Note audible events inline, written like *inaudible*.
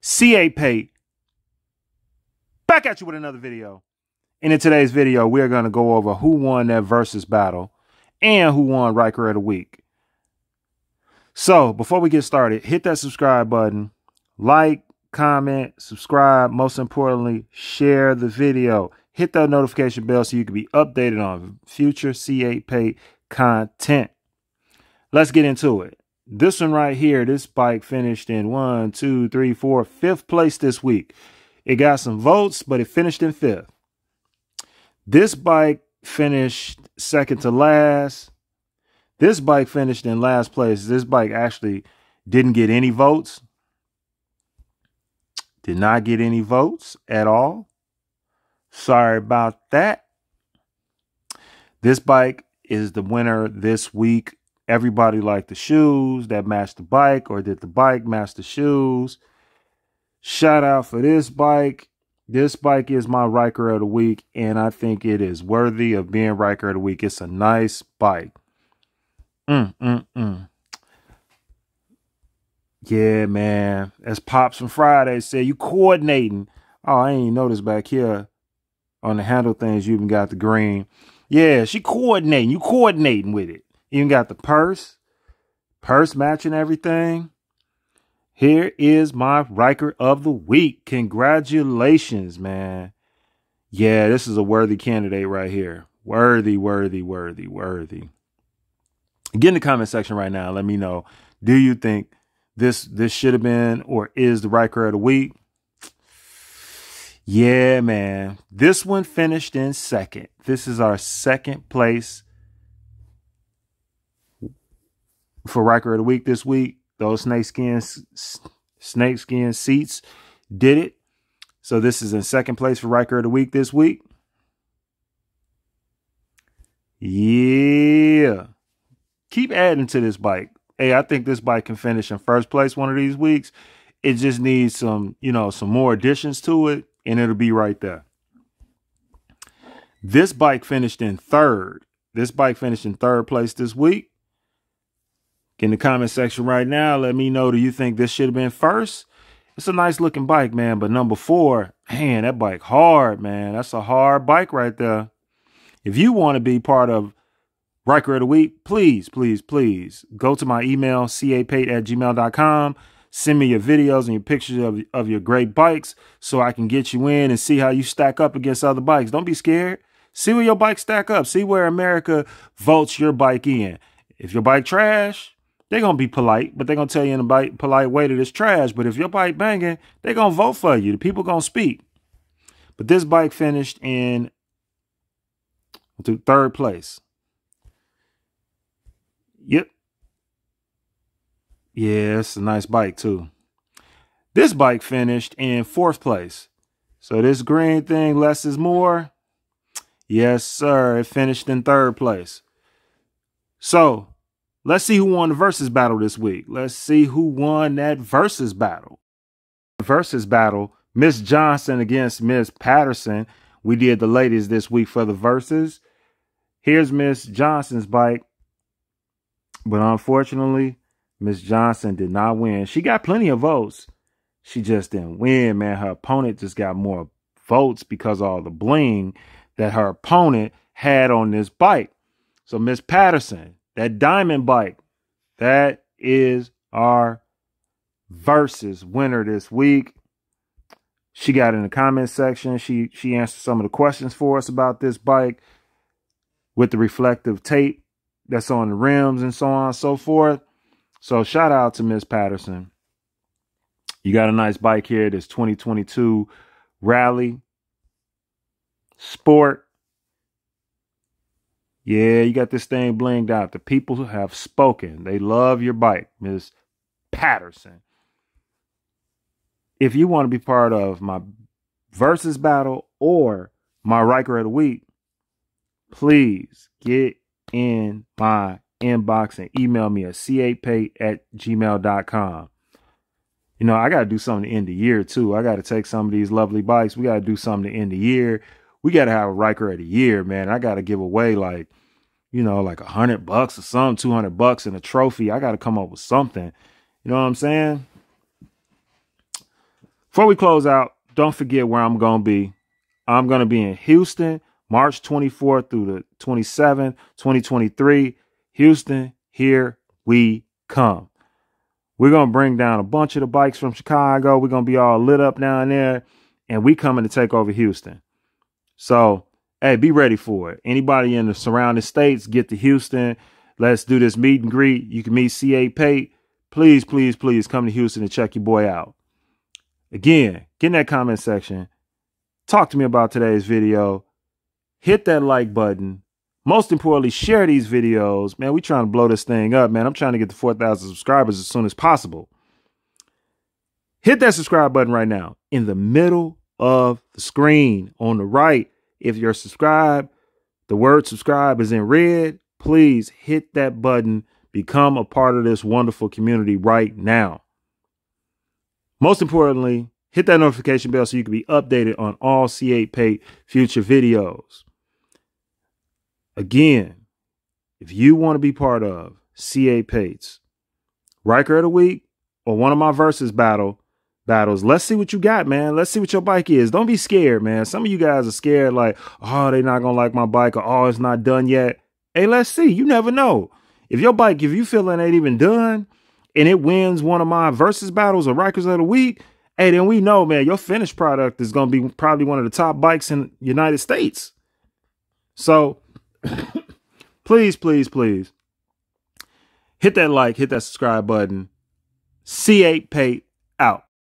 CA Pate. Back at you with another video. And in today's video, we're going to go over who won that versus battle and who won Riker of the Week. So before we get started, hit that subscribe button, like, comment, subscribe. Most importantly, share the video. Hit that notification bell so you can be updated on future C8 Pay content. Let's get into it. This one right here, this bike finished in one, two, three, four, fifth place this week. It got some votes, but it finished in fifth. This bike finished second to last. This bike finished in last place. This bike actually didn't get any votes. Did not get any votes at all. Sorry about that. This bike is the winner this week everybody liked the shoes that matched the bike, or did the bike match the shoes? Shout out for this bike. This bike is my Riker of the Week, and I think it is worthy of being Riker of the Week. It's a nice bike. Mm, mm, mm. Yeah, man. As Pops from Friday said, you coordinating. Oh, I ain't noticed back here on the handle things you even got the green. Yeah, she coordinating. You coordinating with it. Even got the purse, purse matching everything. Here is my Riker of the week. Congratulations, man. Yeah, this is a worthy candidate right here. Worthy, worthy, worthy, worthy. Get in the comment section right now. Let me know. Do you think this this should have been or is the Riker of the week? Yeah, man. This one finished in second. This is our second place for Riker of the Week this week. Those snakeskin snakeskin seats did it. So this is in second place for Riker of the Week this week. Yeah. Keep adding to this bike. Hey, I think this bike can finish in first place one of these weeks. It just needs some, you know, some more additions to it, and it'll be right there. This bike finished in third. This bike finished in third place this week. Get in the comment section right now. Let me know, do you think this should have been first? It's a nice looking bike, man. But number four, man, that bike hard, man. That's a hard bike right there. If you want to be part of Riker of the Week, please, please, please go to my email, capate at gmail.com. Send me your videos and your pictures of, of your great bikes so I can get you in and see how you stack up against other bikes. Don't be scared. See where your bike stack up. See where America votes your bike in. If your bike trash, they're gonna be polite, but they're gonna tell you in a polite way that it's trash. But if your bike banging, they're gonna vote for you. The people gonna speak. But this bike finished in third place. Yep. Yeah, it's a nice bike too. This bike finished in fourth place. So this green thing, less is more. Yes, sir. It finished in third place. So Let's see who won the versus battle this week. Let's see who won that versus battle. Versus battle, Miss Johnson against Miss Patterson. We did the ladies this week for the verses. Here's Miss Johnson's bike. But unfortunately, Miss Johnson did not win. She got plenty of votes. She just didn't win, man. Her opponent just got more votes because all the bling that her opponent had on this bike. So Miss Patterson, that diamond bike. That is our versus winner this week. She got in the comment section. She she answered some of the questions for us about this bike with the reflective tape that's on the rims and so on and so forth. So shout out to Miss Patterson. You got a nice bike here. This 2022 Rally Sport yeah, you got this thing blinged out. The people have spoken. They love your bike, Miss Patterson. If you want to be part of my versus battle or my Riker of the Week, please get in my inbox and email me at capay at gmail.com. You know, I got to do something to end the year too. I got to take some of these lovely bikes. We got to do something to end the year we got to have a Riker of the year, man. I got to give away like you know, like a hundred bucks or something, 200 bucks and a trophy. I got to come up with something. You know what I'm saying? Before we close out, don't forget where I'm going to be. I'm going to be in Houston, March 24th through the 27th, 2023. Houston, here we come. We're going to bring down a bunch of the bikes from Chicago. We're going to be all lit up down there, and we coming to take over Houston. So hey, be ready for it. Anybody in the surrounding states, get to Houston. Let's do this meet and greet. You can meet CA Pate. Please, please, please come to Houston and check your boy out. Again, get in that comment section. Talk to me about today's video. Hit that like button. Most importantly, share these videos. Man, we trying to blow this thing up, man. I'm trying to get to 4,000 subscribers as soon as possible. Hit that subscribe button right now in the middle of the screen on the right if you're subscribed, the word subscribe is in red. Please hit that button. Become a part of this wonderful community right now. Most importantly, hit that notification bell so you can be updated on all C8 Pay future videos. Again, if you want to be part of C8 Pates, Riker of the Week, or one of my verses battle, battles. Let's see what you got, man. Let's see what your bike is. Don't be scared, man. Some of you guys are scared, like, oh, they're not gonna like my bike, or oh, it's not done yet. Hey, let's see. You never know. If your bike, if you feeling ain't even done, and it wins one of my versus battles or Rikers of the week, hey, then we know, man, your finished product is gonna be probably one of the top bikes in United States. So, *coughs* please, please, please, hit that like, hit that subscribe button. C8 Pate